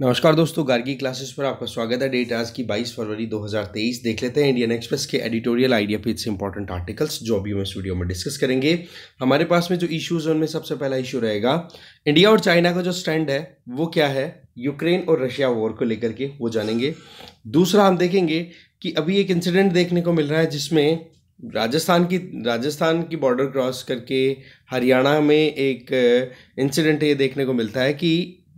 नमस्कार दोस्तों गार्गी क्लासेस पर आपका स्वागत है डेट आज की 22 फरवरी 2023 देख लेते हैं इंडियन एक्सप्रेस के एडिटोरियल आइडिया पे इट्स इंपॉर्टेंट आर्टिकल्स जो अभी हम इस वीडियो में डिस्कस करेंगे हमारे पास में जो इश्यूज है उनमें सबसे पहला इशू रहेगा इंडिया और चाइना का जो स्टैंड है वो क्या है यूक्रेन और रशिया वॉर को लेकर के वो जानेंगे दूसरा हम देखेंगे कि अभी एक इंसिडेंट देखने को मिल रहा है जिसमें राजस्थान की राजस्थान की बॉर्डर क्रॉस करके हरियाणा में एक इंसिडेंट ये देखने को मिलता है कि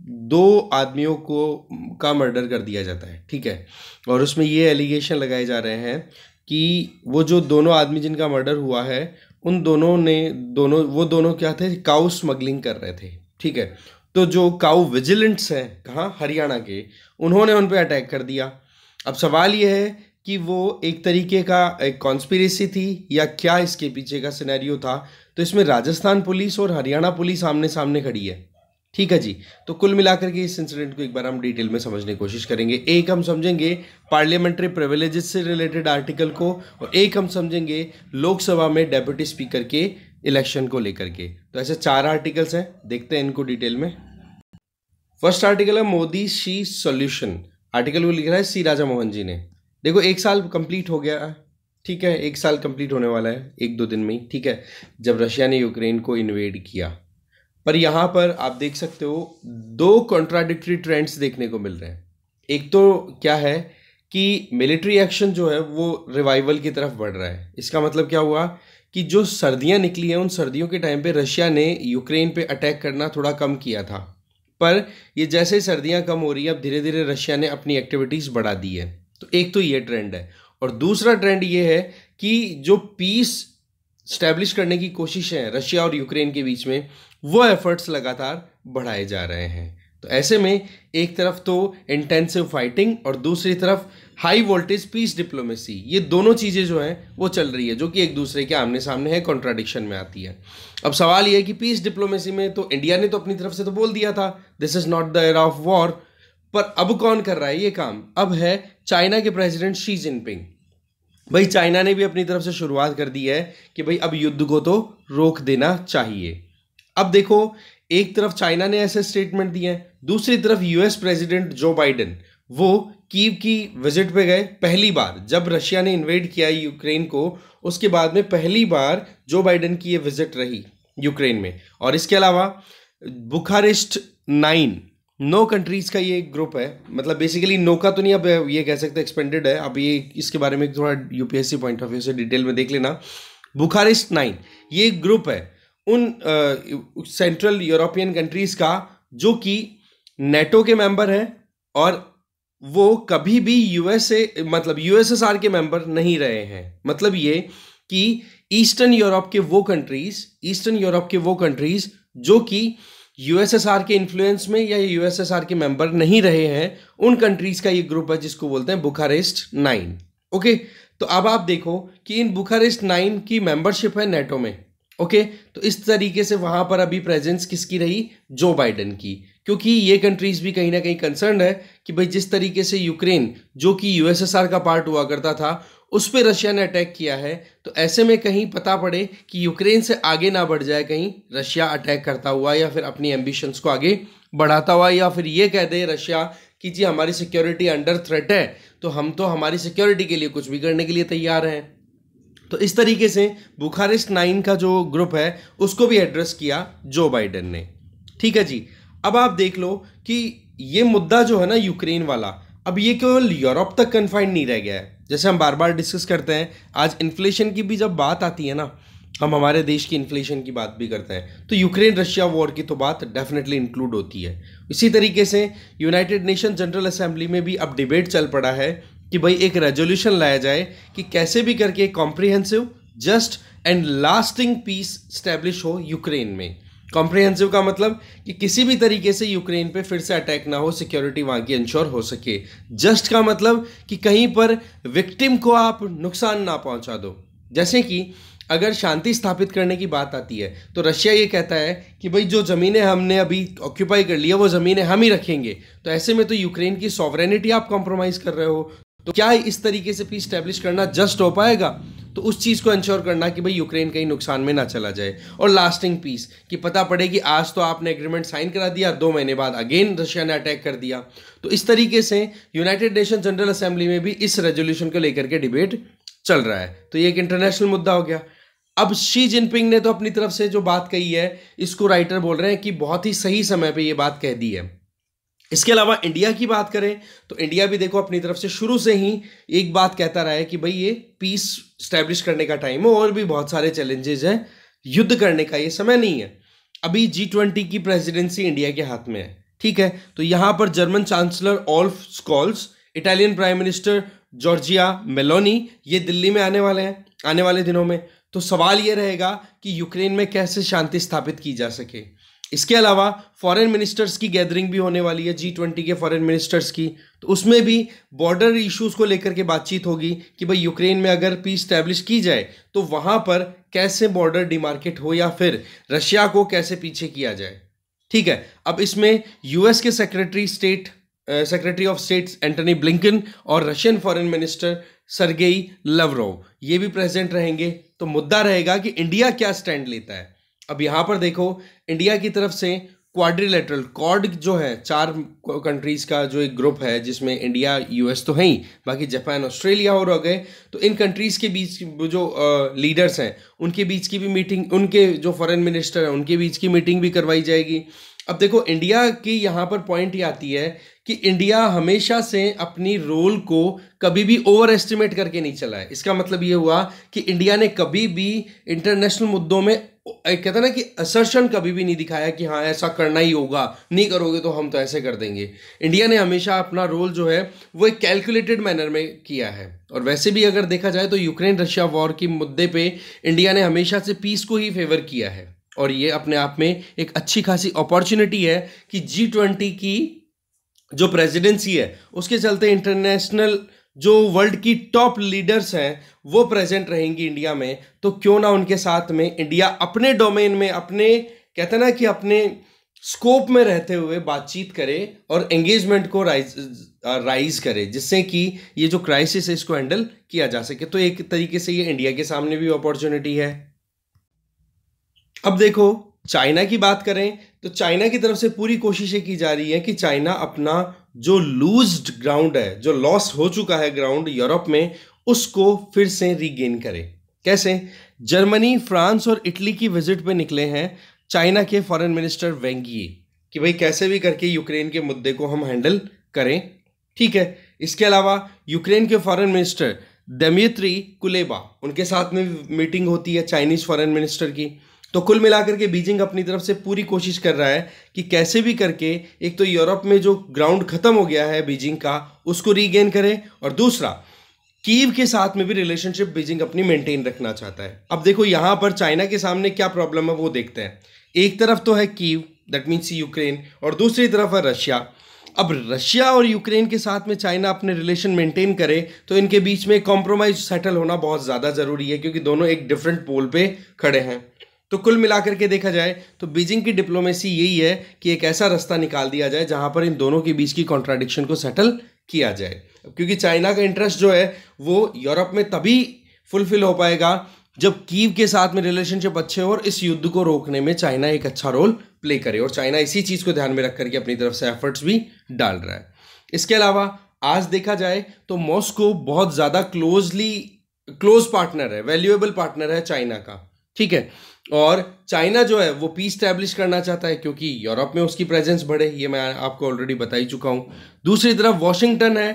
दो आदमियों को का मर्डर कर दिया जाता है ठीक है और उसमें ये एलिगेशन लगाए जा रहे हैं कि वो जो दोनों आदमी जिनका मर्डर हुआ है उन दोनों ने दोनों वो दोनों क्या थे काउ स्मगलिंग कर रहे थे ठीक है तो जो काउ विजिलेंट्स हैं कहाँ हरियाणा के उन्होंने उन पर अटैक कर दिया अब सवाल ये है कि वो एक तरीके का एक कॉन्स्पिरेसी थी या क्या इसके पीछे का सिनेरियो था तो इसमें राजस्थान पुलिस और हरियाणा पुलिस आमने सामने खड़ी है ठीक है जी तो कुल मिलाकर के इस इंसिडेंट को एक बार हम डिटेल में समझने की कोशिश करेंगे एक हम समझेंगे पार्लियामेंट्री प्रिविलेजेस से रिलेटेड आर्टिकल को और एक हम समझेंगे लोकसभा में डेप्यूटी स्पीकर के इलेक्शन को लेकर के तो ऐसे चार आर्टिकल्स हैं देखते हैं इनको डिटेल में फर्स्ट आर्टिकल है मोदी शी सोल्यूशन आर्टिकल को लिख रहा है सी राजा मोहन जी ने देखो एक साल कंप्लीट हो गया है ठीक है एक साल कंप्लीट होने वाला है एक दो दिन में ही ठीक है जब रशिया ने यूक्रेन को इन्वेड किया पर यहाँ पर आप देख सकते हो दो कॉन्ट्राडिक्टरी ट्रेंड्स देखने को मिल रहे हैं एक तो क्या है कि मिलिट्री एक्शन जो है वो रिवाइवल की तरफ बढ़ रहा है इसका मतलब क्या हुआ कि जो सर्दियाँ निकली हैं उन सर्दियों के टाइम पे रशिया ने यूक्रेन पे अटैक करना थोड़ा कम किया था पर ये जैसे ही सर्दियाँ कम हो रही है अब धीरे धीरे रशिया ने अपनी एक्टिविटीज़ बढ़ा दी है तो एक तो ये ट्रेंड है और दूसरा ट्रेंड ये है कि जो पीस स्टैब्लिश करने की कोशिश है रशिया और यूक्रेन के बीच में वो एफर्ट्स लगातार बढ़ाए जा रहे हैं तो ऐसे में एक तरफ तो इंटेंसिव फाइटिंग और दूसरी तरफ हाई वोल्टेज पीस डिप्लोमेसी ये दोनों चीज़ें जो हैं वो चल रही है जो कि एक दूसरे के आमने सामने है कॉन्ट्राडिक्शन में आती है अब सवाल ये है कि पीस डिप्लोमेसी में तो इंडिया ने तो अपनी तरफ से तो बोल दिया था this is not the era of war पर अब कौन कर रहा है ये काम अब है चाइना के प्रेसिडेंट शी जिनपिंग भाई चाइना ने भी अपनी तरफ से शुरुआत कर दी है कि भाई अब युद्ध को तो रोक देना चाहिए अब देखो एक तरफ चाइना ने ऐसे स्टेटमेंट दिए हैं दूसरी तरफ यूएस प्रेसिडेंट जो बाइडेन वो कीव की विजिट पे गए पहली बार जब रशिया ने इन्वेड किया यूक्रेन को उसके बाद में पहली बार जो बाइडेन की ये विजिट रही यूक्रेन में और इसके अलावा बुखारिस्ट नाइन नो कंट्रीज का ये ग्रुप है मतलब बेसिकली नो का तो नहीं अब ये कह सकते एक्सपेंडेड है अब ये इसके बारे में थोड़ा यूपीएससी पॉइंट ऑफ व्यू से डिटेल में देख लेना बुखारिस्ट नाइन ये ग्रुप है उन सेंट्रल यूरोपियन कंट्रीज का जो कि नेटो के मेंबर हैं और वो कभी भी यूएसए मतलब यूएसएसआर के मेंबर नहीं रहे हैं मतलब ये कि ईस्टर्न यूरोप के वो कंट्रीज ईस्टर्न यूरोप के वो कंट्रीज जो कि यूएसएसआर के इन्फ्लुएंस में या यूएसएसआर के मेंबर नहीं रहे हैं उन कंट्रीज का ये ग्रुप है जिसको बोलते हैं बुखारेस्ट नाइन ओके तो अब आप देखो कि इन बुखारेस्ट नाइन की मेंबरशिप है नेटो में ओके तो इस तरीके से वहां पर अभी प्रेजेंस किसकी रही जो बाइडन की क्योंकि ये कंट्रीज भी कहीं ना कहीं कंसर्न है कि भाई जिस तरीके से यूक्रेन जो कि यूएसएसआर का पार्ट हुआ करता था उस पर रशिया ने अटैक किया है तो ऐसे में कहीं पता पड़े कि यूक्रेन से आगे ना बढ़ जाए कहीं रशिया अटैक करता हुआ या फिर अपनी एम्बिशंस को आगे बढ़ाता हुआ या फिर ये कह दे रशिया कि जी हमारी सिक्योरिटी अंडर थ्रेट है तो हम तो हमारी सिक्योरिटी के लिए कुछ भी करने के लिए तैयार हैं तो इस तरीके से बुखारिस्ट नाइन का जो ग्रुप है उसको भी एड्रेस किया जो बाइडेन ने ठीक है जी अब आप देख लो कि ये मुद्दा जो है ना यूक्रेन वाला अब ये केवल यूरोप तक कन्फाइंड नहीं रह गया है जैसे हम बार बार डिस्कस करते हैं आज इन्फ्लेशन की भी जब बात आती है ना हम हमारे देश की इन्फ्लेशन की बात भी करते हैं तो यूक्रेन रशिया वॉर की तो बात डेफिनेटली इंक्लूड होती है इसी तरीके से यूनाइटेड नेशन जनरल असेंबली में भी अब डिबेट चल पड़ा है कि भाई एक रेजोल्यूशन लाया जाए कि कैसे भी करके comprehensive just and lasting peace establish हो यूक्रेन में कॉम्प्रिहेंसिव का मतलब कि किसी भी तरीके से यूक्रेन पे फिर से अटैक ना हो सिक्योरिटी वहाँ की इंश्योर हो सके जस्ट का मतलब कि कहीं पर विक्टिम को आप नुकसान ना पहुँचा दो जैसे कि अगर शांति स्थापित करने की बात आती है तो रशिया ये कहता है कि भाई जो ज़मीनें हमने अभी ऑक्यूपाई कर लिया वो ज़मीनें हम ही रखेंगे तो ऐसे में तो यूक्रेन की सॉवरेनिटी आप कॉम्प्रोमाइज़ कर रहे हो तो क्या इस तरीके से पीस स्टैब्लिश करना जस्ट हो पाएगा तो उस चीज़ को इंश्योर करना कि भाई यूक्रेन कहीं नुकसान में ना चला जाए और लास्टिंग पीस कि पता पड़े कि आज तो आपने एग्रीमेंट साइन करा दिया दो महीने बाद अगेन रशिया ने अटैक कर दिया तो इस तरीके से यूनाइटेड नेशन जनरल असेंबली में भी इस रेजोल्यूशन को लेकर के डिबेट चल रहा है तो ये एक इंटरनेशनल मुद्दा हो गया अब शी जिनपिंग ने तो अपनी तरफ से जो बात कही है इसको राइटर बोल रहे हैं कि बहुत ही सही समय पर यह बात कह दी है इसके अलावा इंडिया की बात करें तो इंडिया भी देखो अपनी तरफ से शुरू से ही एक बात कहता रहा है कि भाई ये पीस स्टैब्लिश करने का टाइम है और भी बहुत सारे चैलेंजेस हैं युद्ध करने का ये समय नहीं है अभी जी ट्वेंटी की प्रेसिडेंसी इंडिया के हाथ में है ठीक है तो यहाँ पर German chancellor Olaf Scholz Italian prime minister Giorgia Meloni ये दिल्ली में आने वाले हैं आने वाले दिनों में तो सवाल ये रहेगा कि यूक्रेन में कैसे शांति स्थापित की जा सके इसके अलावा फॉरेन मिनिस्टर्स की गैदरिंग भी होने वाली है जी ट्वेंटी के फॉरेन मिनिस्टर्स की तो उसमें भी बॉर्डर इश्यूज़ को लेकर के बातचीत होगी कि भाई यूक्रेन में अगर पीस स्टैब्लिश की जाए तो वहाँ पर कैसे बॉर्डर डिमार्केट हो या फिर रशिया को कैसे पीछे किया जाए ठीक है अब इसमें यूएस के secretary state secretary of state Antony Blinken और Russian foreign minister Sergei Lavrov ये भी प्रेजेंट रहेंगे तो मुद्दा रहेगा कि इंडिया क्या स्टैंड लेता है अब यहाँ पर देखो इंडिया की तरफ से क्वाड्रिलेटरल कॉर्ड जो है चार कंट्रीज़ का जो एक ग्रुप है जिसमें इंडिया यूएस तो है ही बाकी जापान ऑस्ट्रेलिया और गए तो इन कंट्रीज़ के बीच जो लीडर्स हैं उनके बीच की भी मीटिंग उनके जो फॉरेन मिनिस्टर हैं उनके बीच की मीटिंग भी करवाई जाएगी अब देखो इंडिया की यहाँ पर पॉइंट ये आती है कि इंडिया हमेशा से अपनी रोल को कभी भी ओवर एस्टिमेट करके नहीं चला है इसका मतलब ये हुआ कि इंडिया ने कभी भी इंटरनेशनल मुद्दों में कहते ना कि असर्शन कभी भी नहीं दिखाया कि हाँ ऐसा करना ही होगा नहीं करोगे तो हम तो ऐसे कर देंगे इंडिया ने हमेशा अपना रोल जो है वो एक कैलकुलेटेड मैनर में किया है और वैसे भी अगर देखा जाए तो यूक्रेन रशिया वॉर के मुद्दे पे इंडिया ने हमेशा से पीस को ही फेवर किया है और ये अपने आप में एक अच्छी खासी अपॉर्चुनिटी है कि जी ट्वेंटी की जो प्रेजिडेंसी है उसके चलते इंटरनेशनल जो वर्ल्ड की टॉप लीडर्स हैं वो प्रेजेंट रहेंगी इंडिया में तो क्यों ना उनके साथ में इंडिया अपने डोमेन में अपने कहते ना कि अपने स्कोप में रहते हुए बातचीत करे और एंगेजमेंट को राइज राइज uh, करे जिससे कि ये जो क्राइसिस है इसको हैंडल किया जा सके तो एक तरीके से ये इंडिया के सामने भी अपॉर्चुनिटी है अब देखो चाइना की बात करें तो चाइना की तरफ से पूरी कोशिशें की जा रही है कि चाइना अपना जो लूज ग्राउंड है जो लॉस हो चुका है ग्राउंड यूरोप में उसको फिर से रीगेन करे कैसे जर्मनी फ्रांस और इटली की विजिट पे निकले हैं चाइना के फॉरेन मिनिस्टर वेंगी कि भाई कैसे भी करके यूक्रेन के मुद्दे को हम हैंडल करें ठीक है इसके अलावा यूक्रेन के फॉरेन मिनिस्टर दमित्री कुलेबा उनके साथ में मीटिंग होती है चाइनीज़ फॉरेन मिनिस्टर की तो कुल मिलाकर के बीजिंग अपनी तरफ से पूरी कोशिश कर रहा है कि कैसे भी करके एक तो यूरोप में जो ग्राउंड ख़त्म हो गया है बीजिंग का उसको रीगेन करें और दूसरा कीव के साथ में भी रिलेशनशिप बीजिंग अपनी मेंटेन रखना चाहता है अब देखो यहाँ पर चाइना के सामने क्या प्रॉब्लम है वो देखते हैं एक तरफ तो है कीव दैट मीन्स यूक्रेन और दूसरी तरफ है रशिया अब रशिया और यूक्रेन के साथ में चाइना अपने रिलेशन मेंटेन करे तो इनके बीच में कॉम्प्रोमाइज सेटल होना बहुत ज़्यादा ज़रूरी है क्योंकि दोनों एक डिफरेंट पोल पे खड़े हैं तो कुल मिलाकर के देखा जाए तो बीजिंग की डिप्लोमेसी यही है कि एक ऐसा रास्ता निकाल दिया जाए जहां पर इन दोनों के बीच की कॉन्ट्राडिक्शन को सेटल किया जाए क्योंकि चाइना का इंटरेस्ट जो है वो यूरोप में तभी फुलफिल हो पाएगा जब कीव के साथ में रिलेशनशिप अच्छे हो और इस युद्ध को रोकने में चाइना एक अच्छा रोल प्ले करे और चाइना इसी चीज़ को ध्यान में रख करके अपनी तरफ से एफर्ट्स भी डाल रहा है इसके अलावा आज देखा जाए तो मॉस्को बहुत ज़्यादा क्लोजली क्लोज पार्टनर है वैल्यूएबल पार्टनर है चाइना का ठीक है और चाइना जो है वो पीस स्टैब्लिश करना चाहता है क्योंकि यूरोप में उसकी प्रेजेंस बढ़े ये मैं आपको ऑलरेडी बता ही चुका हूँ दूसरी तरफ वॉशिंगटन है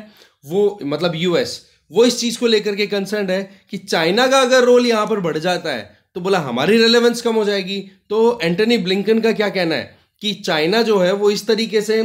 वो मतलब यूएस वो इस चीज़ को लेकर के कंसर्न है कि चाइना का अगर रोल यहाँ पर बढ़ जाता है तो बोला हमारी रेलेवेंस कम हो जाएगी तो एंटनी ब्लिंकन का क्या कहना है कि चाइना जो है वो इस तरीके से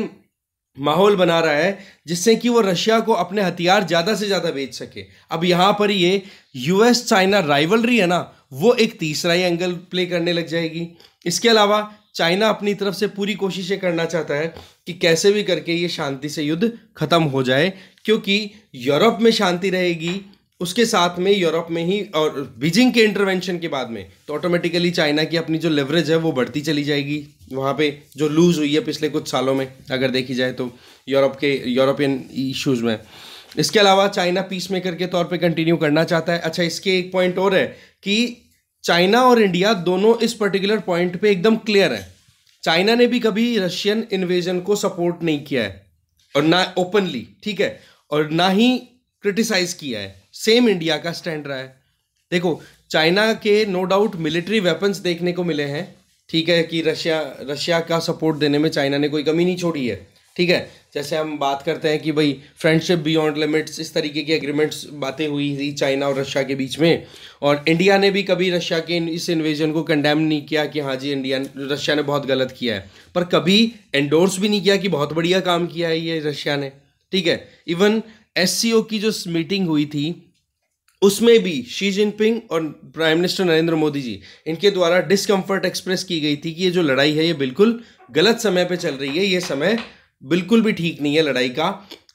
माहौल बना रहा है जिससे कि वो रशिया को अपने हथियार ज़्यादा से ज़्यादा बेच सके अब यहाँ पर ये यूएस चाइना राइवलरी है ना वो एक तीसरा ही एंगल प्ले करने लग जाएगी इसके अलावा चाइना अपनी तरफ से पूरी कोशिशें करना चाहता है कि कैसे भी करके ये शांति से युद्ध खत्म हो जाए क्योंकि यूरोप में शांति रहेगी उसके साथ में यूरोप में ही और बीजिंग के इंटरवेंशन के बाद में तो ऑटोमेटिकली चाइना की अपनी जो लेवरेज है वो बढ़ती चली जाएगी वहाँ पे जो लूज़ हुई है पिछले कुछ सालों में अगर देखी जाए तो यूरोप के यूरोपियन इश्यूज़ में इसके अलावा चाइना पीस मेकर के तौर पे कंटिन्यू करना चाहता है अच्छा इसके एक पॉइंट और है कि चाइना और इंडिया दोनों इस पर्टिकुलर पॉइंट पे एकदम क्लियर है चाइना ने भी कभी रशियन इन्वेजन को सपोर्ट नहीं किया है और ना ओपनली ठीक है और ना ही क्रिटिसाइज किया है सेम इंडिया का स्टैंड रहा है देखो चाइना के नो डाउट मिलिट्री वेपन्स देखने को मिले हैं ठीक है कि रशिया रशिया का सपोर्ट देने में चाइना ने कोई कमी नहीं छोड़ी है ठीक है जैसे हम बात करते हैं कि भाई फ्रेंडशिप बियॉन्ड लिमिट्स इस तरीके की एग्रीमेंट्स बातें हुई थी चाइना और रशिया के बीच में और इंडिया ने भी कभी रशिया के इस इन्वेजन को कंडेम नहीं किया कि हाँ जी इंडिया रशिया ने बहुत गलत किया है पर कभी एंडोर्स भी नहीं किया कि बहुत बढ़िया काम किया है ये रशिया ने ठीक है इवन एस की जो मीटिंग हुई थी उसमें भी शी जिनपिंग और प्राइम मिनिस्टर नरेंद्र मोदी जी इनके द्वारा डिसकंफर्ट एक्सप्रेस की गई थी कि ये जो लड़ाई है ये बिल्कुल गलत समय पे चल रही है ये समय बिल्कुल भी ठीक नहीं है लड़ाई का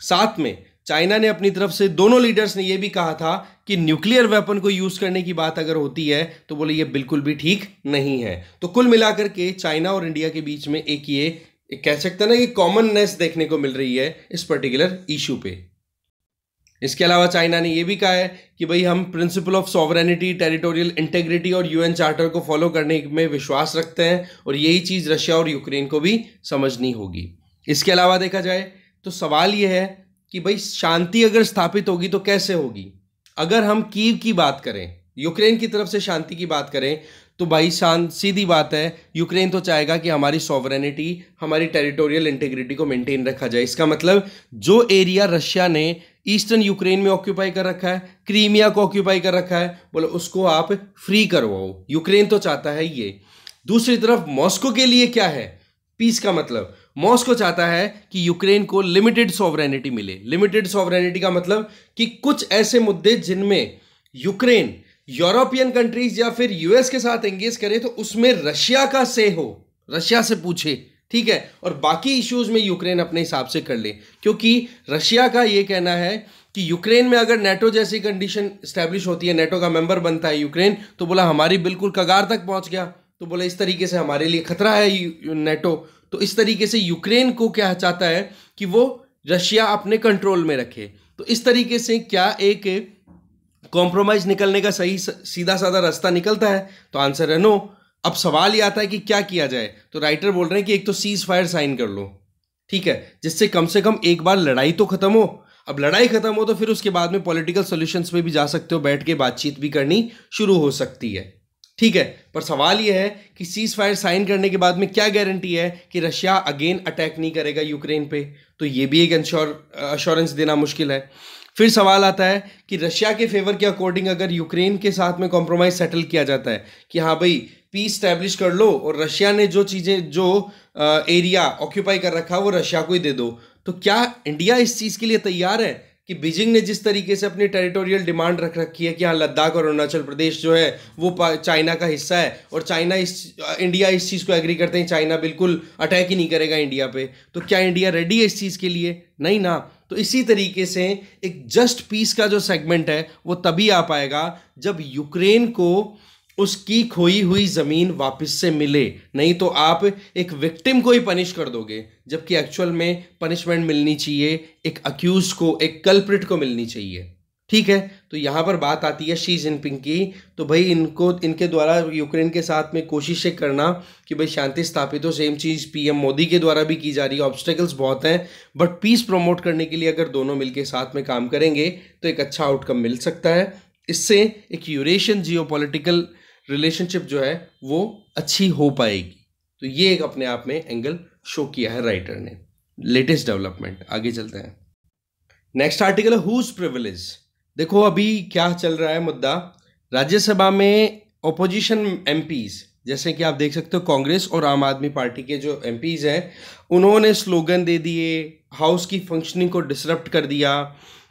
साथ में चाइना ने अपनी तरफ से दोनों लीडर्स ने यह भी कहा था कि न्यूक्लियर वेपन को यूज़ करने की बात अगर होती है तो बोले ये बिल्कुल भी ठीक नहीं है तो कुल मिलाकर के चाइना और इंडिया के बीच में एक ये एक कह सकते हैं ना कि कॉमननेस देखने को मिल रही है इस पर्टिकुलर इशू पे इसके अलावा चाइना ने यह भी कहा है कि भाई हम principle of sovereignty territorial integrity और यूएन चार्टर को फॉलो करने में विश्वास रखते हैं और यही चीज़ रशिया और यूक्रेन को भी समझनी होगी इसके अलावा देखा जाए तो सवाल यह है कि भाई शांति अगर स्थापित होगी तो कैसे होगी अगर हम कीव की बात करें यूक्रेन की तरफ से शांति की बात करें तो भाई शान सीधी बात है यूक्रेन तो चाहेगा कि हमारी सॉवरेनिटी हमारी टेरिटोरियल इंटीग्रिटी को मेंटेन रखा जाए इसका मतलब जो एरिया रशिया ने ईस्टर्न यूक्रेन में ऑक्यूपाई कर रखा है क्रीमिया को ऑक्यूपाई कर रखा है बोलो उसको आप फ्री करवाओ यूक्रेन तो चाहता है ये दूसरी तरफ मॉस्को के लिए क्या है पीस का मतलब मॉस्को चाहता है कि यूक्रेन को लिमिटेड सॉवरेनिटी मिले लिमिटेड सॉवरेनिटी का मतलब कि कुछ ऐसे मुद्दे जिनमें यूक्रेन यूरोपियन कंट्रीज या फिर यूएस के साथ एंगेज करे तो उसमें रशिया का से हो रशिया से पूछे ठीक है और बाकी इश्यूज में यूक्रेन अपने हिसाब से कर ले क्योंकि रशिया का ये कहना है कि यूक्रेन में अगर नेटो जैसी कंडीशन स्टैब्लिश होती है नेटो का मेंबर बनता है यूक्रेन तो बोला हमारी बिल्कुल कगार तक पहुंच गया तो बोला इस तरीके से हमारे लिए खतरा है नेटो तो इस तरीके से यूक्रेन को क्या चाहता है कि वो रशिया अपने कंट्रोल में रखे तो इस तरीके से क्या एक कॉम्प्रोमाइज निकलने का सही सीधा साधा रास्ता निकलता है तो आंसर है नो अब सवाल ये आता है कि क्या किया जाए तो राइटर बोल रहे हैं कि एक तो सीज फायर साइन कर लो ठीक है जिससे कम से कम एक बार लड़ाई तो खत्म हो अब लड़ाई खत्म हो तो फिर उसके बाद में पॉलिटिकल सोल्यूशंस में भी जा सकते हो बैठ के बातचीत भी करनी शुरू हो सकती है ठीक है पर सवाल यह है कि सीज फायर साइन करने के बाद में क्या गारंटी है कि रशिया अगेन अटैक नहीं करेगा यूक्रेन पे तो ये भी एक इंश्योर अश्योरेंस देना मुश्किल है फिर सवाल आता है कि रशिया के फेवर के अकॉर्डिंग अगर यूक्रेन के साथ में कॉम्प्रोमाइज सेटल किया जाता है कि हाँ भाई पीस स्टैब्लिश कर लो और रशिया ने जो चीज़ें जो एरिया ऑक्यूपाई कर रखा है वो रशिया को ही दे दो तो क्या इंडिया इस चीज़ के लिए तैयार है कि बीजिंग ने जिस तरीके से अपनी टेरिटोरियल डिमांड रख रखी है कि हाँ लद्दाख और अरुणाचल प्रदेश जो है वो चाइना का हिस्सा है और चाइना इस इंडिया इस चीज़ को एग्री करते हैं चाइना बिल्कुल अटैक ही नहीं करेगा इंडिया पे तो क्या इंडिया रेडी है इस चीज़ के लिए नहीं ना तो इसी तरीके से एक जस्ट पीस का जो सेगमेंट है वो तभी आ पाएगा जब यूक्रेन को उसकी खोई हुई ज़मीन वापस से मिले नहीं तो आप एक विक्टिम को ही पनिश कर दोगे जबकि एक्चुअल में पनिशमेंट मिलनी चाहिए एक अक्यूज को एक कल्प्रिट को मिलनी चाहिए ठीक है तो यहाँ पर बात आती है शी जिनपिंग की तो भाई इनको इनके द्वारा यूक्रेन के साथ में कोशिशें करना कि भाई शांति स्थापित हो सेम चीज़ पीएम मोदी के द्वारा भी की जा रही है ऑब्स्टेकल्स बहुत हैं बट पीस प्रमोट करने के लिए अगर दोनों मिलकर साथ में काम करेंगे तो एक अच्छा आउटकम मिल सकता है इससे एक यूरेशियन जियो रिलेशनशिप जो है वो अच्छी हो पाएगी तो ये एक अपने आप में एंगल शो किया है राइटर ने लेटेस्ट डेवलपमेंट आगे चलते हैं नेक्स्ट आर्टिकल है हुज प्रिविलेज देखो अभी क्या चल रहा है मुद्दा राज्यसभा में ओपोजिशन एम जैसे कि आप देख सकते हो कांग्रेस और आम आदमी पार्टी के जो एम हैं उन्होंने स्लोगन दे दिए हाउस की फंक्शनिंग को डिसरप्ट कर दिया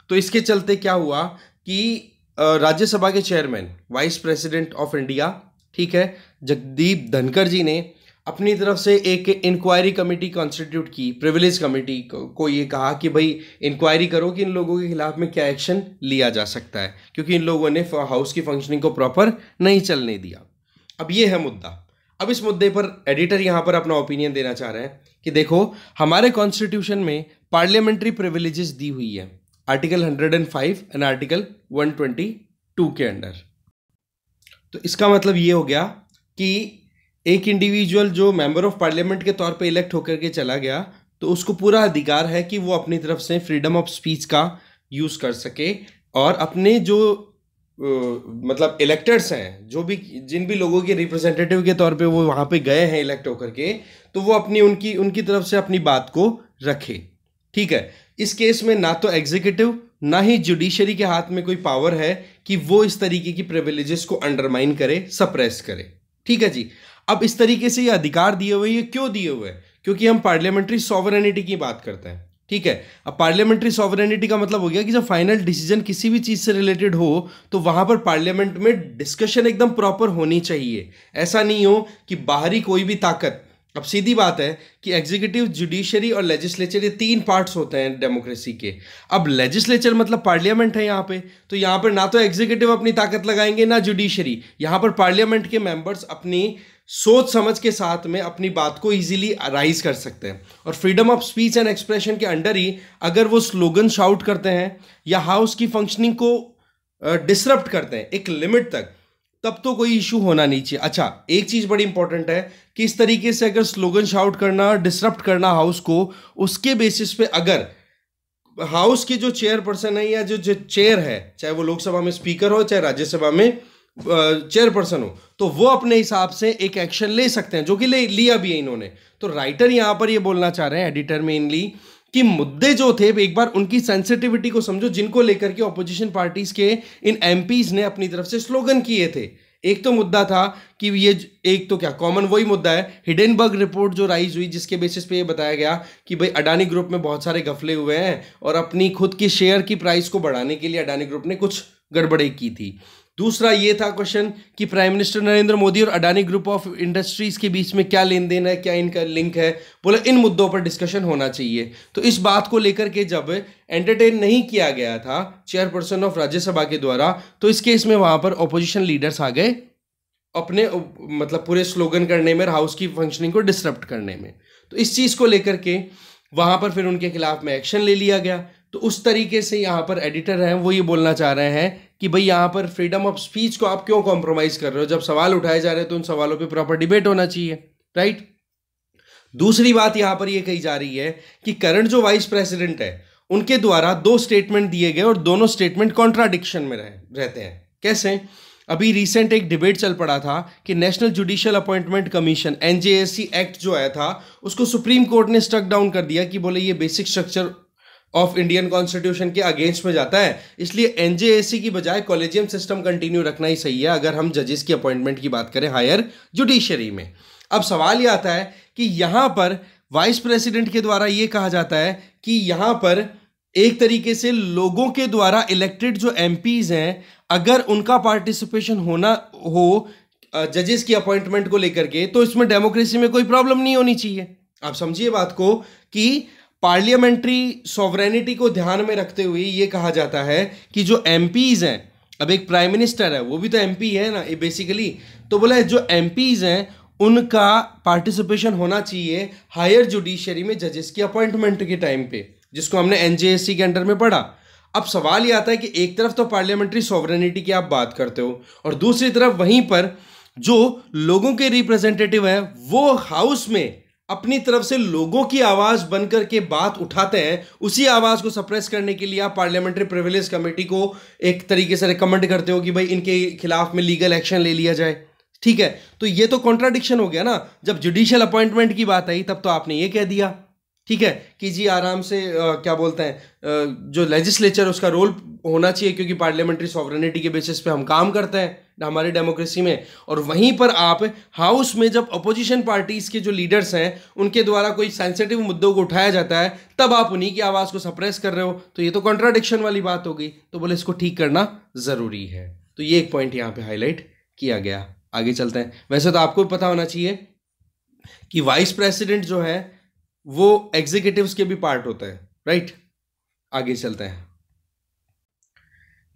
तो इसके चलते क्या हुआ कि राज्यसभा के chairman vice president of India ठीक है जगदीप धनकर जी ने अपनी तरफ से एक इंक्वायरी कमेटी कॉन्स्टिट्यूट की प्रिविलेज कमेटी को, को ये कहा कि भाई इंक्वायरी करो कि इन लोगों के खिलाफ में क्या एक्शन लिया जा सकता है क्योंकि इन लोगों ने हाउस की फंक्शनिंग को प्रॉपर नहीं चलने दिया अब ये है मुद्दा अब इस मुद्दे पर एडिटर यहाँ पर अपना ओपिनियन देना चाह रहे हैं कि देखो हमारे कॉन्स्टिट्यूशन में पार्लियामेंट्री प्रिविलेजेस दी हुई है आर्टिकल 105 एंड आर्टिकल 122 के अंडर तो इसका मतलब ये हो गया कि एक इंडिविजुअल जो मेंबर ऑफ पार्लियामेंट के तौर पे इलेक्ट होकर के चला गया तो उसको पूरा अधिकार है कि वो अपनी तरफ से फ्रीडम ऑफ स्पीच का यूज़ कर सके और अपने जो मतलब इलेक्टर्स हैं जो भी जिन भी लोगों के रिप्रेजेंटेटिव के तौर पे वो वहाँ पे गए हैं इलेक्ट होकर के तो वो अपनी उनकी उनकी तरफ से अपनी बात को रखे ठीक है इस केस में ना तो एग्जीक्यूटिव ना ही जुडिशरी के हाथ में कोई पावर है कि वो इस तरीके की प्रिविलेजेस को अंडरमाइन करे सप्रेस करे ठीक है जी अब इस तरीके से ये अधिकार दिए हुए ये क्यों दिए हुए हैं क्योंकि हम पार्लियामेंट्री सॉवरेनिटी की बात करते हैं ठीक है अब पार्लियामेंट्री सॉवरेनिटी का मतलब हो गया कि जब फाइनल डिसीजन किसी भी चीज़ से रिलेटेड हो तो वहां पर पार्लियामेंट में डिस्कशन एकदम प्रॉपर होनी चाहिए ऐसा नहीं हो कि बाहरी कोई भी ताकत अब सीधी बात है कि एग्जीक्यूटिव जुडिशरी और लेजिस्लेचर ये तीन पार्ट्स होते हैं डेमोक्रेसी के अब लेजिस्लेचर मतलब पार्लियामेंट है यहाँ पे तो यहाँ पर ना तो एग्जीक्यूटिव अपनी ताकत लगाएंगे ना जुडिशरी यहाँ पर पार्लियामेंट के मेंबर्स अपनी सोच समझ के साथ में अपनी बात को इजीली अराइज कर सकते हैं और freedom of speech and expression के अंडर ही अगर वो स्लोगन शाउट करते हैं या हाउस की फंक्शनिंग को डिसरप्ट करते हैं एक लिमिट तक तब तो कोई इशू होना नहीं चाहिए अच्छा एक चीज़ बड़ी इंपॉर्टेंट है कि इस तरीके से अगर स्लोगन शाउट करना डिसरप्ट करना हाउस को उसके बेसिस पे अगर हाउस के जो चेयरपर्सन है या जो जो चेयर है चाहे वो लोकसभा में स्पीकर हो चाहे राज्यसभा में चेयरपर्सन हो तो वो अपने हिसाब से एक एक्शन ले सकते हैं जो कि ले लिया भी है इन्होंने तो राइटर यहां पर ये बोलना चाह रहे हैं एडिटर मेनली कि मुद्दे जो थे एक बार उनकी सेंसिटिविटी को समझो जिनको लेकर के ऑपोजिशन पार्टीज के इन एम ने अपनी तरफ से स्लोगन किए थे एक तो मुद्दा था कि ये एक तो क्या कॉमन वही मुद्दा है हिडेनबर्ग रिपोर्ट जो राइज हुई जिसके बेसिस पे ये बताया गया कि भाई अडानी ग्रुप में बहुत सारे गफले हुए हैं और अपनी खुद की शेयर की प्राइस को बढ़ाने के लिए अडानी ग्रुप ने कुछ गड़बड़े की थी दूसरा ये था क्वेश्चन कि प्राइम मिनिस्टर नरेंद्र मोदी और अडानी ग्रुप ऑफ इंडस्ट्रीज के बीच में क्या लेन देन है क्या इनका लिंक है बोला इन मुद्दों पर डिस्कशन होना चाहिए तो इस बात को लेकर के जब एंटरटेन नहीं किया गया था चेयरपर्सन ऑफ राज्यसभा के द्वारा तो इस केस में वहां पर ऑपोजिशन लीडर्स आ गए अपने मतलब पूरे स्लोगन करने में हाउस की फंक्शनिंग को डिस्टर्ब करने में तो इस चीज़ को लेकर के वहां पर फिर उनके खिलाफ में एक्शन ले लिया गया तो उस तरीके से यहाँ पर एडिटर हैं वो ये बोलना चाह रहे हैं कि भाई यहाँ पर फ्रीडम ऑफ स्पीच को आप क्यों कॉम्प्रोमाइज़ कर रहे हो जब सवाल उठाए जा रहे हैं तो उन सवालों पे प्रॉपर डिबेट होना चाहिए राइट दूसरी बात यहाँ पर ये कही जा रही है कि करंट जो वाइस प्रेसिडेंट है उनके द्वारा दो स्टेटमेंट दिए गए और दोनों स्टेटमेंट कॉन्ट्राडिक्शन में रहे रहते हैं कैसे अभी रिसेंट एक डिबेट चल पड़ा था कि national judicial appointment commission NJSC act जो आया था उसको सुप्रीम कोर्ट ने स्टक डाउन कर दिया कि बोले ये basic structure of Indian constitution के अगेंस्ट में जाता है इसलिए एनजेएसी की बजाय कॉलेजियम सिस्टम कंटिन्यू रखना ही सही है अगर हम जजेस की अपॉइंटमेंट की बात करें हायर जुडिशरी में अब सवाल ये आता है कि यहाँ पर वाइस प्रेसिडेंट के द्वारा ये कहा जाता है कि यहाँ पर एक तरीके से लोगों के द्वारा इलेक्टेड जो एम हैं अगर उनका पार्टिसिपेशन होना हो जजेस की अपॉइंटमेंट को लेकर के तो इसमें डेमोक्रेसी में कोई प्रॉब्लम नहीं होनी चाहिए आप समझिए बात को कि पार्लियामेंट्री सॉवरेनिटी को ध्यान में रखते हुए ये कहा जाता है कि जो एम हैं अब एक प्राइम मिनिस्टर है वो भी तो एम है ना ये बेसिकली तो बोला जो एम हैं उनका पार्टिसिपेशन होना चाहिए हायर जुडिशरी में जजेस की अपॉइंटमेंट के टाइम पे जिसको हमने एन के अंडर में पढ़ा अब सवाल ये आता है कि एक तरफ तो पार्लियामेंट्री सॉवरेनिटी की आप बात करते हो और दूसरी तरफ वहीं पर जो लोगों के रिप्रेजेंटेटिव हैं वो हाउस में अपनी तरफ से लोगों की आवाज बनकर के बात उठाते हैं उसी आवाज को सप्रेस करने के लिए आप पार्लियामेंट्री प्रिविलेज कमेटी को एक तरीके से रिकमेंड करते हो कि भाई इनके खिलाफ में लीगल एक्शन ले लिया जाए ठीक है तो ये तो कॉन्ट्राडिक्शन हो गया ना जब जुडिशियल अपॉइंटमेंट की बात आई तब तो आपने ये कह दिया ठीक है कि जी आराम से आ, क्या बोलते हैं जो लेजिस्लेचर उसका रोल होना चाहिए क्योंकि पार्लियामेंट्री सॉवरनिटी के बेसिस पे हम काम करते हैं हमारी डेमोक्रेसी में और वहीं पर आप हाउस में जब अपोजिशन पार्टीज़ के जो लीडर्स हैं उनके द्वारा कोई सेंसिटिव मुद्दों को उठाया जाता है तब आप उन्हीं की आवाज़ को सप्रेस कर रहे हो तो ये तो कॉन्ट्राडिक्शन वाली बात हो गई तो बोले इसको ठीक करना ज़रूरी है तो ये एक पॉइंट यहाँ पर हाईलाइट किया गया आगे चलते हैं वैसे तो आपको भी पता होना चाहिए कि वाइस प्रेसिडेंट जो है वो एग्जीक्यूटिव के भी पार्ट होता है राइट आगे चलते हैं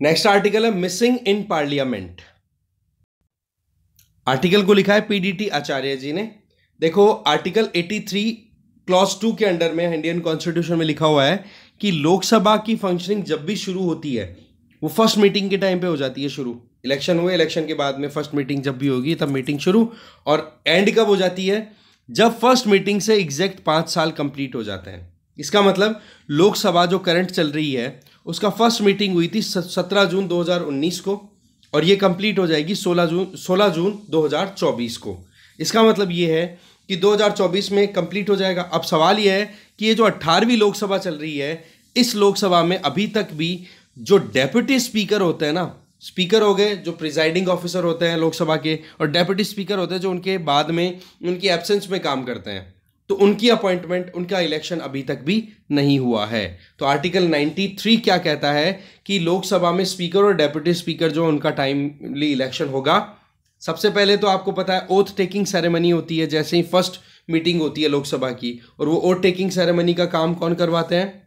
नेक्स्ट आर्टिकल है मिसिंग इन पार्लियामेंट आर्टिकल को लिखा है पीडीटी आचार्य जी ने देखो आर्टिकल 83 क्लॉज टू के अंडर में इंडियन कॉन्स्टिट्यूशन में लिखा हुआ है कि लोकसभा की फंक्शनिंग जब भी शुरू होती है वो फर्स्ट मीटिंग के टाइम पे हो जाती है शुरू इलेक्शन हुए इलेक्शन के बाद में फर्स्ट मीटिंग जब भी होगी तब मीटिंग शुरू और एंड कब हो जाती है जब फर्स्ट मीटिंग से एग्जैक्ट पाँच साल कंप्लीट हो जाते हैं इसका मतलब लोकसभा जो करंट चल रही है उसका फर्स्ट मीटिंग हुई थी सत्रह जून 2019 को और ये कंप्लीट हो जाएगी 16 जून सोलह जून 2024 को इसका मतलब ये है कि 2024 में कंप्लीट हो जाएगा अब सवाल यह है कि ये जो अट्ठारहवीं लोकसभा चल रही है इस लोकसभा में अभी तक भी जो डेप्यूटी स्पीकर होते हैं ना स्पीकर हो गए जो प्रिजाइडिंग ऑफिसर होते हैं लोकसभा के और डेप्यूटी स्पीकर होते हैं जो उनके बाद में उनकी एब्सेंस में काम करते हैं तो उनकी अपॉइंटमेंट उनका इलेक्शन अभी तक भी नहीं हुआ है तो आर्टिकल 93 क्या कहता है कि लोकसभा में स्पीकर और डेप्यूटी स्पीकर जो उनका टाइमली इलेक्शन होगा सबसे पहले तो आपको पता है ओथ टेकिंग सेरेमनी होती है जैसे ही फर्स्ट मीटिंग होती है लोकसभा की और वो ओथ टेकिंग सेरेमनी का काम कौन करवाते हैं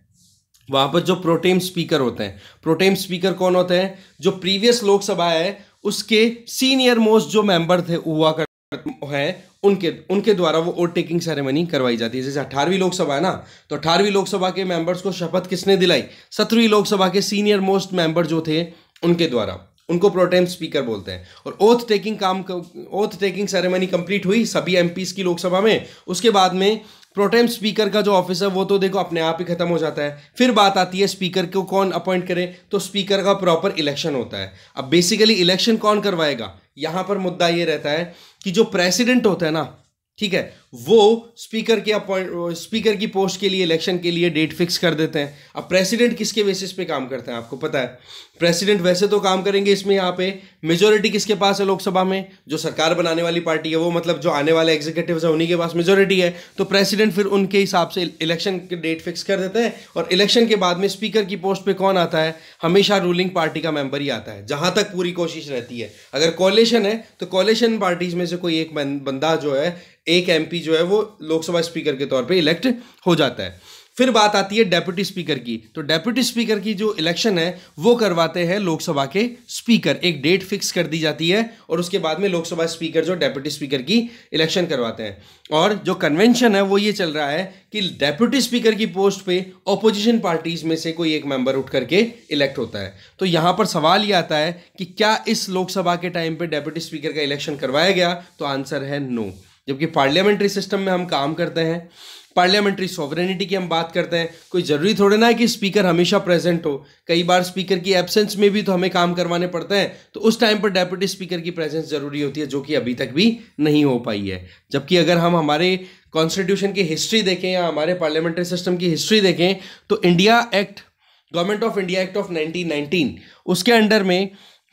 वहाँ पर जो प्रोटेम स्पीकर होते हैं प्रोटेम स्पीकर कौन होते हैं जो प्रीवियस लोकसभा है उसके सीनियर मोस्ट जो मेंबर थे हुआ कर हैं उनके उनके द्वारा वो वोट टेकिंग सेरेमनी करवाई जाती है जैसे अठारहवीं लोकसभा है ना तो अठारहवीं लोकसभा के मेंबर्स को शपथ किसने दिलाई सत्रहवीं लोकसभा के सीनियर मोस्ट मेंबर जो थे उनके द्वारा उनको प्रोटेम स्पीकर बोलते हैं और ओथ टेकिंग काम ओथ टेकिंग सेरेमनी कंप्लीट हुई सभी एमपीस की लोकसभा में उसके बाद में प्रोटेम स्पीकर का जो ऑफिस है वो तो देखो अपने आप ही खत्म हो जाता है फिर बात आती है स्पीकर को कौन अपॉइंट करे तो स्पीकर का प्रॉपर इलेक्शन होता है अब बेसिकली इलेक्शन कौन करवाएगा यहां पर मुद्दा ये रहता है कि जो प्रेसिडेंट होता है ना ठीक है वो स्पीकर के अपॉइंट स्पीकर की पोस्ट के लिए इलेक्शन के लिए डेट फिक्स कर देते हैं अब प्रेसिडेंट किसके बेसिस पे काम करते हैं आपको पता है प्रेसिडेंट वैसे तो काम करेंगे इसमें यहाँ पे मेजोरिटी किसके पास है लोकसभा में जो सरकार बनाने वाली पार्टी है वो मतलब जो आने वाले एग्जीक्यूटिव है उन्हीं के पास मेजोरिटी है तो प्रेसिडेंट फिर उनके हिसाब से इलेक्शन के डेट फिक्स कर देते हैं और इलेक्शन के बाद में स्पीकर की पोस्ट पर कौन आता है हमेशा रूलिंग पार्टी का मेंबर ही आता है जहाँ तक पूरी कोशिश रहती है अगर कॉलेशन है तो कॉलेशन पार्टीज में से कोई एक बंदा जो है एक एमपी जो है वो लोकसभा स्पीकर के तौर पे इलेक्ट हो जाता है फिर बात आती है डेप्यूटी स्पीकर की तो डेप्यूटी स्पीकर की जो इलेक्शन है वो करवाते हैं लोकसभा के स्पीकर एक डेट फिक्स कर दी जाती है और उसके बाद में लोकसभा स्पीकर जो डेप्यूटी स्पीकर की इलेक्शन करवाते हैं और जो कन्वेंशन है वो ये चल रहा है कि डेप्यूटी स्पीकर की पोस्ट पे ऑपोजिशन पार्टीज में से कोई एक मेंबर उठ करके इलेक्ट होता है तो यहाँ पर सवाल ये आता है कि क्या इस लोकसभा के टाइम पे डेप्यूटी स्पीकर का इलेक्शन करवाया गया तो आंसर है नो no. जबकि पार्लियामेंट्री सिस्टम में हम काम करते हैं पार्लियामेंट्री सॉवरेनिटी की हम बात करते हैं कोई ज़रूरी थोड़े ना है कि स्पीकर हमेशा प्रेजेंट हो कई बार स्पीकर की एब्सेंस में भी तो हमें काम करवाने पड़ते हैं तो उस टाइम पर डेप्यूटी स्पीकर की प्रेजेंस ज़रूरी होती है जो कि अभी तक भी नहीं हो पाई है जबकि अगर हम हमारे कॉन्स्टिट्यूशन की हिस्ट्री देखें या हमारे पार्लियामेंट्री सिस्टम की हिस्ट्री देखें तो India act government of India act of 1919 उसके अंडर में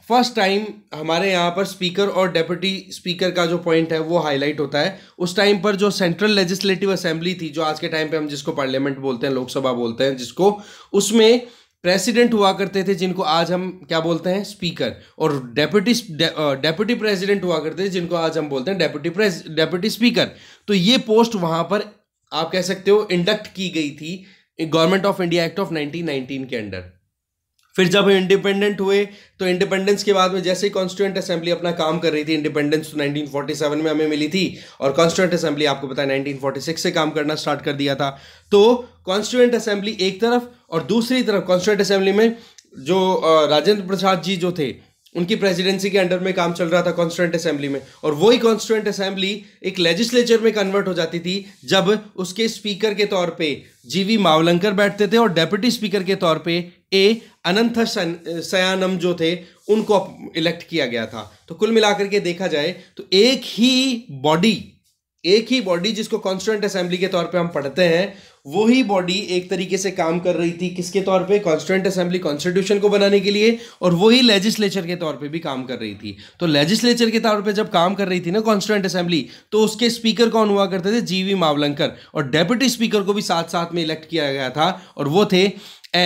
फर्स्ट टाइम हमारे यहाँ पर स्पीकर और डेप्यूटी स्पीकर का जो पॉइंट है वो हाईलाइट होता है उस टाइम पर जो सेंट्रल लेजिस्लेटिव असेंबली थी जो आज के टाइम पे हम जिसको पार्लियामेंट बोलते हैं लोकसभा बोलते हैं जिसको उसमें प्रेसिडेंट हुआ करते थे जिनको आज हम क्या बोलते हैं स्पीकर और डेप्यूटी डेप्यूटी प्रेसिडेंट हुआ करते थे जिनको आज हम बोलते हैं डेप्यूटी डेप्यूटी स्पीकर तो ये पोस्ट वहाँ पर आप कह सकते हो इंडक्ट की गई थी government of India act of 1919 के अंडर फिर जब हम इंडिपेंडेंट हुए तो इंडिपेंडेंस के बाद में जैसे ही कॉन्स्टिट्यूंट असेंबली अपना काम कर रही थी इंडिपेंडेंस तो 1947 में हमें मिली थी और कॉन्स्टिट्यूंट असेंबली आपको पता है 1946 से काम करना स्टार्ट कर दिया था तो कॉन्स्टिट्यूंट असेंबली एक तरफ और दूसरी तरफ कॉन्स्टिट्यूंट असेंबली में जो राजेंद्र प्रसाद जी जो थे उनकी प्रेसिडेंसी के अंडर में काम चल रहा था कॉन्स्टेंट असेंबली में और वही कॉन्स्टेंट असेंबली एक लेजिस्लेचर में कन्वर्ट हो जाती थी जब उसके स्पीकर के तौर पे जीवी मावलंकर बैठते थे और डेप्यूटी स्पीकर के तौर पे ए अनंथ सयानम जो थे उनको इलेक्ट किया गया था तो कुल मिलाकर के देखा जाए तो एक ही बॉडी एक ही बॉडी जिसको कॉन्स्टेंट असेंबली के तौर पे हम पढ़ते हैं वो ही बॉडी एक तरीके से काम कर रही थी किसके तौर पे कॉन्स्टेंट असेंबली कॉन्स्टिट्यूशन को बनाने के लिए और वही लेजिस्लेचर के तौर पे भी काम कर रही थी तो लेजिस्लेचर के तौर पे जब काम कर रही थी ना कॉन्स्टेंट असेंबली तो उसके स्पीकर कौन हुआ करते थे वी मावलंकर और डेप्यूटी स्पीकर को भी साथ साथ में इलेक्ट किया गया था और वो थे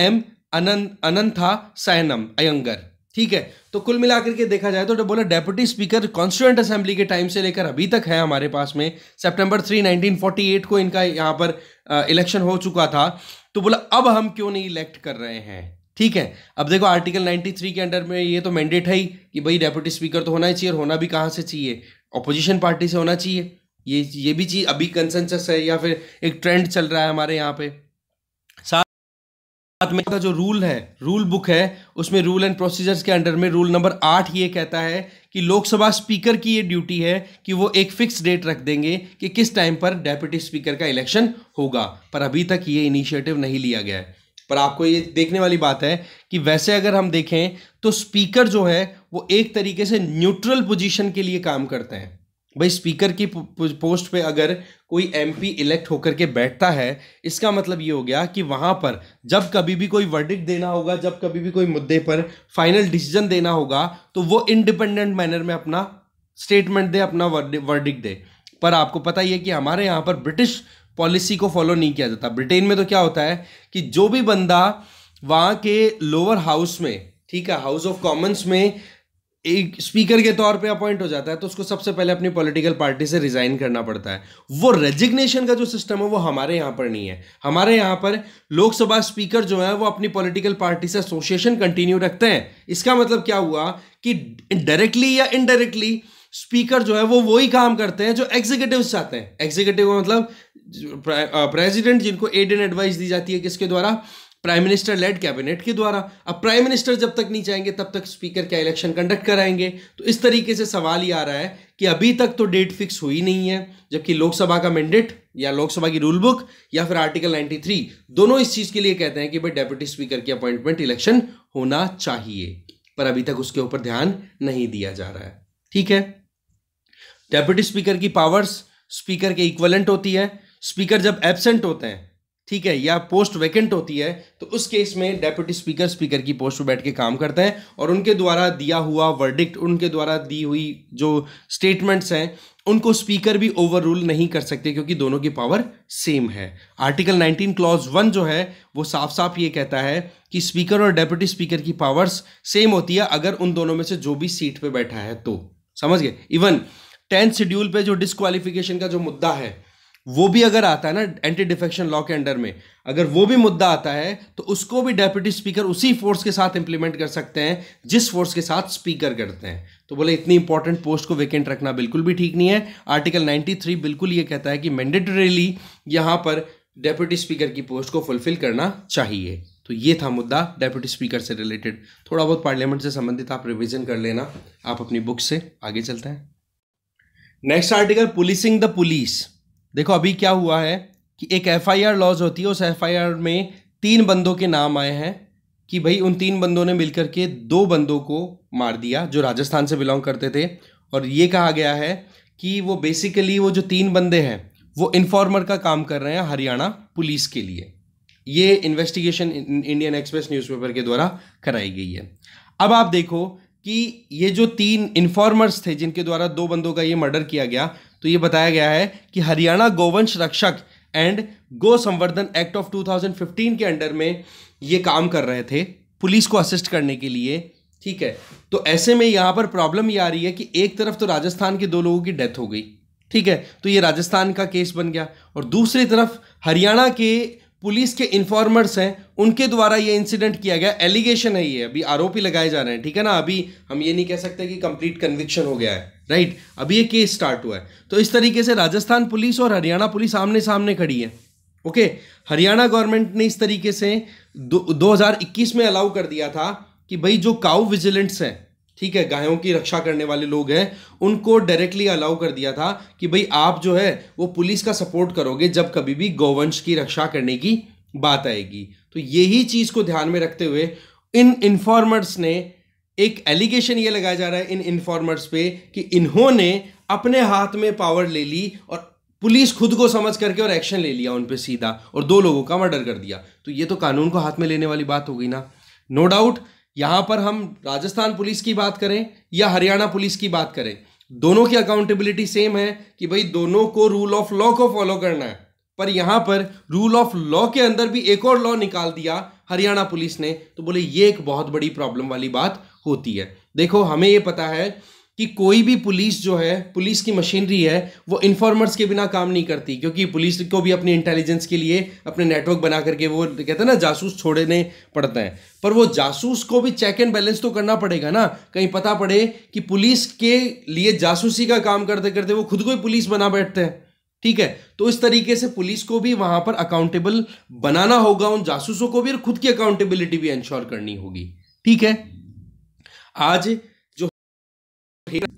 एम अनंत अनंथा सैनम अयंगर ठीक है तो कुल मिलाकर के देखा जाए तो बोला डेप्यूटी स्पीकर कॉन्स्टिट्यूंट असेंबली के टाइम से लेकर अभी तक है हमारे पास में सितंबर थ्री 1948 को इनका यहाँ पर इलेक्शन हो चुका था तो बोला अब हम क्यों नहीं इलेक्ट कर रहे हैं ठीक है अब देखो आर्टिकल 93 के अंडर में ये तो मैंडेट है ही कि भाई डेप्यूटी स्पीकर तो होना ही चाहिए और होना भी कहाँ से चाहिए अपोजिशन पार्टी से होना चाहिए ये ये भी चीज़ अभी कंसेंसस है या फिर एक ट्रेंड चल रहा है हमारे यहाँ पे बाद में जो रूल है रूल बुक है उसमें रूल एंड प्रोसीजर्स के अंडर में रूल नंबर आठ ये कहता है कि लोकसभा स्पीकर की ये ड्यूटी है कि वो एक फिक्स डेट रख देंगे कि किस टाइम पर डेप्यूटी स्पीकर का इलेक्शन होगा पर अभी तक ये इनिशिएटिव नहीं लिया गया है पर आपको ये देखने वाली बात है कि वैसे अगर हम देखें तो स्पीकर जो है वो एक तरीके से न्यूट्रल पोजीशन के लिए काम करते हैं भाई स्पीकर की पोस्ट पे अगर कोई एमपी इलेक्ट होकर के बैठता है इसका मतलब ये हो गया कि वहाँ पर जब कभी भी कोई वर्डिक देना होगा जब कभी भी कोई मुद्दे पर फाइनल डिसीजन देना होगा तो वो इंडिपेंडेंट मैनर में अपना स्टेटमेंट दे अपना वर्डिक दे पर आपको पता ही है कि हमारे यहाँ पर ब्रिटिश पॉलिसी को फॉलो नहीं किया जाता ब्रिटेन में तो क्या होता है कि जो भी बंदा वहाँ के लोअर हाउस में ठीक है हाउस ऑफ कॉमन्स में एक स्पीकर के तौर पे अपॉइंट हो जाता है तो उसको सबसे पहले अपनी पॉलिटिकल पार्टी से रिजाइन करना पड़ता है वो रेजिग्नेशन का जो सिस्टम है वो हमारे यहाँ पर नहीं है हमारे यहाँ पर लोकसभा स्पीकर जो है वो अपनी पॉलिटिकल पार्टी से एसोसिएशन कंटिन्यू रखते हैं इसका मतलब क्या हुआ कि डायरेक्टली या इनडायरेक्टली स्पीकर जो है वो वही काम करते हैं जो एग्जीक्यूटिव चाहते हैं एग्जीक्यूटिव मतलब प्रेसिडेंट जिनको एड एंड एडवाइस दी जाती है किसके द्वारा प्राइम मिनिस्टर लेड कैबिनेट के द्वारा अब प्राइम मिनिस्टर जब तक नहीं चाहेंगे तब तक स्पीकर क्या इलेक्शन कंडक्ट कराएंगे तो इस तरीके से सवाल ये आ रहा है कि अभी तक तो डेट फिक्स हुई नहीं है जबकि लोकसभा का मैंडेट या लोकसभा की रूल बुक या फिर आर्टिकल 93 दोनों इस चीज के लिए कहते हैं कि भाई डेप्यूटी स्पीकर की अपॉइंटमेंट इलेक्शन होना चाहिए पर अभी तक उसके ऊपर ध्यान नहीं दिया जा रहा है ठीक है डेप्यूटी स्पीकर की पावर्स स्पीकर के इक्वलेंट होती है स्पीकर जब एबसेंट होते हैं ठीक है या पोस्ट वैकेंट होती है तो उस केस में डेप्यूटी स्पीकर स्पीकर की पोस्ट पर बैठ के काम करते हैं और उनके द्वारा दिया हुआ वर्डिक्ट उनके द्वारा दी हुई जो स्टेटमेंट्स हैं उनको स्पीकर भी ओवर रूल नहीं कर सकते क्योंकि दोनों की पावर सेम है आर्टिकल 19 क्लॉज वन जो है वो साफ साफ ये कहता है कि स्पीकर और डेप्यूटी स्पीकर की पावर्स सेम होती है अगर उन दोनों में से जो भी सीट पर बैठा है तो समझ गए इवन टेंथ शेड्यूल पे जो डिस्कालिफिकेशन का जो मुद्दा है वो भी अगर आता है ना एंटी डिफेक्शन लॉ के अंडर में अगर वो भी मुद्दा आता है तो उसको भी डेप्यूटी स्पीकर उसी फोर्स के साथ इंप्लीमेंट कर सकते हैं जिस फोर्स के साथ स्पीकर करते हैं तो बोले इतनी इंपॉर्टेंट पोस्ट को वेकेंट रखना बिल्कुल भी ठीक नहीं है आर्टिकल 93 बिल्कुल ये कहता है कि मैंडेटरीली यहाँ पर डेप्यूटी स्पीकर की पोस्ट को फुलफिल करना चाहिए तो ये था मुद्दा डेप्यूटी स्पीकर से रिलेटेड थोड़ा बहुत पार्लियामेंट से संबंधित आप रिविजन कर लेना आप अपनी बुक से आगे चलते हैं next article policing the police देखो अभी क्या हुआ है कि एक एफआईआर लॉज होती है उस एफआईआर में तीन बंदों के नाम आए हैं कि भाई उन तीन बंदों ने मिलकर के दो बंदों को मार दिया जो राजस्थान से बिलोंग करते थे और ये कहा गया है कि वो बेसिकली वो जो तीन बंदे हैं वो इन्फॉर्मर का काम कर रहे हैं हरियाणा पुलिस के लिए ये इन्वेस्टिगेशन इंडियन एक्सप्रेस न्यूज़पेपर के द्वारा कराई गई है अब आप देखो कि ये जो तीन इन्फॉर्मर्स थे जिनके द्वारा दो बंदों का ये मर्डर किया गया तो ये बताया गया है कि हरियाणा गोवंश रक्षक एंड गो संवर्धन एक्ट ऑफ 2015 के अंडर में ये काम कर रहे थे पुलिस को असिस्ट करने के लिए ठीक है तो ऐसे में यहाँ पर प्रॉब्लम ये आ रही है कि एक तरफ तो राजस्थान के दो लोगों की डेथ हो गई ठीक है तो ये राजस्थान का केस बन गया और दूसरी तरफ हरियाणा के पुलिस के इन्फॉर्मर्स हैं उनके द्वारा ये इंसिडेंट किया गया एलिगेशन है ये अभी आरोपी लगाए जा रहे हैं ठीक है ना अभी हम ये नहीं कह सकते कि कंप्लीट कन्विक्शन हो गया है राइट अभी ये केस स्टार्ट हुआ है तो इस तरीके से राजस्थान पुलिस और हरियाणा पुलिस आमने सामने खड़ी है ओके हरियाणा गवर्नमेंट ने इस तरीके से दो 2021 में अलाउ कर दिया था कि भाई जो काउ विजिलेंट्स हैं ठीक है गायों की रक्षा करने वाले लोग हैं उनको डायरेक्टली अलाउ कर दिया था कि भाई आप जो है वो पुलिस का सपोर्ट करोगे जब कभी भी गौवंश की रक्षा करने की बात आएगी तो यही चीज़ को ध्यान में रखते हुए इन इन्फॉर्मर्स ने एक एलिगेशन ये लगाया जा रहा है इन इन्फॉर्मर्स पे कि इन्होंने अपने हाथ में पावर ले ली और पुलिस खुद को समझ करके और एक्शन ले लिया उन पर सीधा और दो लोगों का मर्डर कर दिया तो ये तो कानून को हाथ में लेने वाली बात हो गई ना नो डाउट यहाँ पर हम राजस्थान पुलिस की बात करें या हरियाणा पुलिस की बात करें दोनों की अकाउंटेबिलिटी सेम है कि भाई दोनों को रूल ऑफ लॉ को फॉलो करना है पर यहाँ पर रूल ऑफ लॉ के अंदर भी एक और लॉ निकाल दिया हरियाणा पुलिस ने तो बोले ये एक बहुत बड़ी प्रॉब्लम वाली बात होती है देखो हमें ये पता है कि कोई भी पुलिस जो है पुलिस की मशीनरी है वो इन्फॉर्मर्स के बिना काम नहीं करती क्योंकि पुलिस को भी अपनी इंटेलिजेंस के लिए अपने नेटवर्क बना करके वो कहते हैं ना जासूस छोड़ने पड़ते हैं पर वो जासूस को भी चेक एंड बैलेंस तो करना पड़ेगा ना कहीं पता पड़े कि पुलिस के लिए जासूसी का काम करते करते वो खुद को ही पुलिस बना बैठते हैं ठीक है तो इस तरीके से पुलिस को भी वहां पर अकाउंटेबल बनाना होगा उन जासूसों को भी और खुद की अकाउंटेबिलिटी भी इंश्योर करनी होगी ठीक है आज जो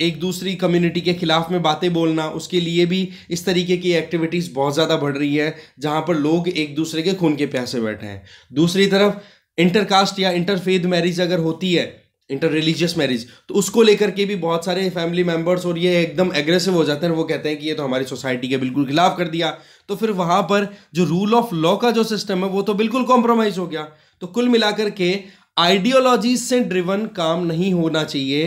एक दूसरी कम्युनिटी के खिलाफ में बातें बोलना उसके लिए भी इस तरीके की एक्टिविटीज़ बहुत ज़्यादा बढ़ रही है जहाँ पर लोग एक दूसरे के खून के प्यासे बैठे हैं दूसरी तरफ इंटरकास्ट या इंटरफेद मैरिज अगर होती है इंटर रिलीजियस मैरिज तो उसको लेकर के भी बहुत सारे फैमिली मेम्बर्स और ये एकदम एग्रेसिव हो जाते हैं वो कहते हैं कि ये तो हमारी सोसाइटी के बिल्कुल खिलाफ कर दिया तो फिर वहां पर जो रूल ऑफ लॉ का जो सिस्टम है वो तो बिल्कुल कॉम्प्रोमाइज़ हो गया तो कुल मिलाकर के आइडियोलॉजी से ड्रिवन काम नहीं होना चाहिए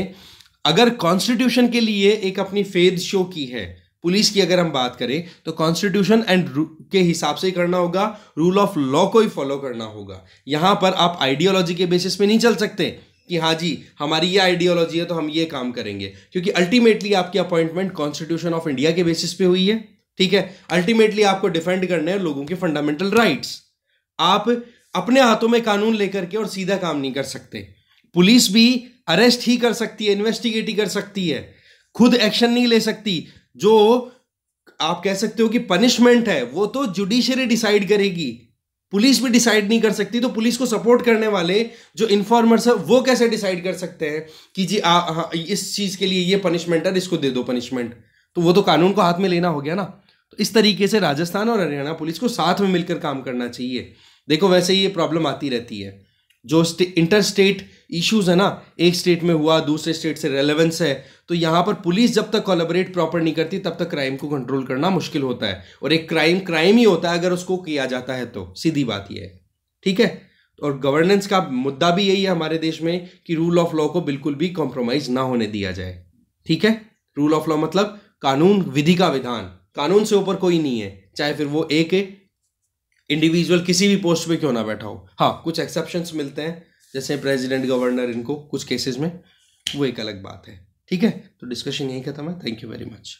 अगर कॉन्स्टिट्यूशन के लिए एक अपनी फेद शो की है पुलिस की अगर हम बात करें तो कॉन्स्टिट्यूशन एंड के हिसाब से करना होगा रूल ऑफ लॉ को ही फॉलो करना होगा यहाँ पर आप आइडियोलॉजी के बेसिस पे नहीं चल सकते कि हाँ जी हमारी ये आइडियोलॉजी है तो हम ये काम करेंगे क्योंकि अल्टीमेटली आपकी अपॉइंटमेंट कॉन्स्टिट्यूशन ऑफ इंडिया के बेसिस पे हुई है ठीक है अल्टीमेटली आपको डिफेंड करना है लोगों के फंडामेंटल राइट्स आप अपने हाथों में कानून लेकर के और सीधा काम नहीं कर सकते पुलिस भी अरेस्ट ही कर सकती है इन्वेस्टिगेट ही कर सकती है खुद एक्शन नहीं ले सकती जो आप कह सकते हो कि पनिशमेंट है वो तो जुडिशरी डिसाइड करेगी पुलिस भी डिसाइड नहीं कर सकती तो पुलिस को सपोर्ट करने वाले जो इन्फॉर्मर्स है वो कैसे डिसाइड कर सकते हैं कि जी आ, आ, हाँ, इस चीज के लिए ये पनिशमेंट है इसको दे दो पनिशमेंट तो वो तो कानून को हाथ में लेना हो गया ना तो इस तरीके से राजस्थान और हरियाणा पुलिस को साथ में मिलकर काम करना चाहिए देखो वैसे ही ये प्रॉब्लम आती रहती है जो इंटर स्टेट इश्यूज़ है ना एक स्टेट में हुआ दूसरे स्टेट से रेलेवेंस है तो यहाँ पर पुलिस जब तक कोलेबरेट प्रॉपर नहीं करती तब तक क्राइम को कंट्रोल करना मुश्किल होता है और एक क्राइम क्राइम ही होता है अगर उसको किया जाता है तो सीधी बात यह है ठीक है और गवर्नेंस का मुद्दा भी यही है हमारे देश में कि रूल ऑफ लॉ को बिल्कुल भी कॉम्प्रोमाइज़ ना होने दिया जाए ठीक है रूल ऑफ लॉ मतलब कानून विधि का विधान कानून से ऊपर कोई नहीं है चाहे फिर वो एक है इंडिविजुअल किसी भी पोस्ट पे क्यों ना बैठा हो हाँ कुछ एक्सेप्शन मिलते हैं जैसे प्रेसिडेंट गवर्नर इनको कुछ केसेस में वो एक अलग बात है ठीक है तो डिस्कशन यही खत्म है थैंक यू वेरी मच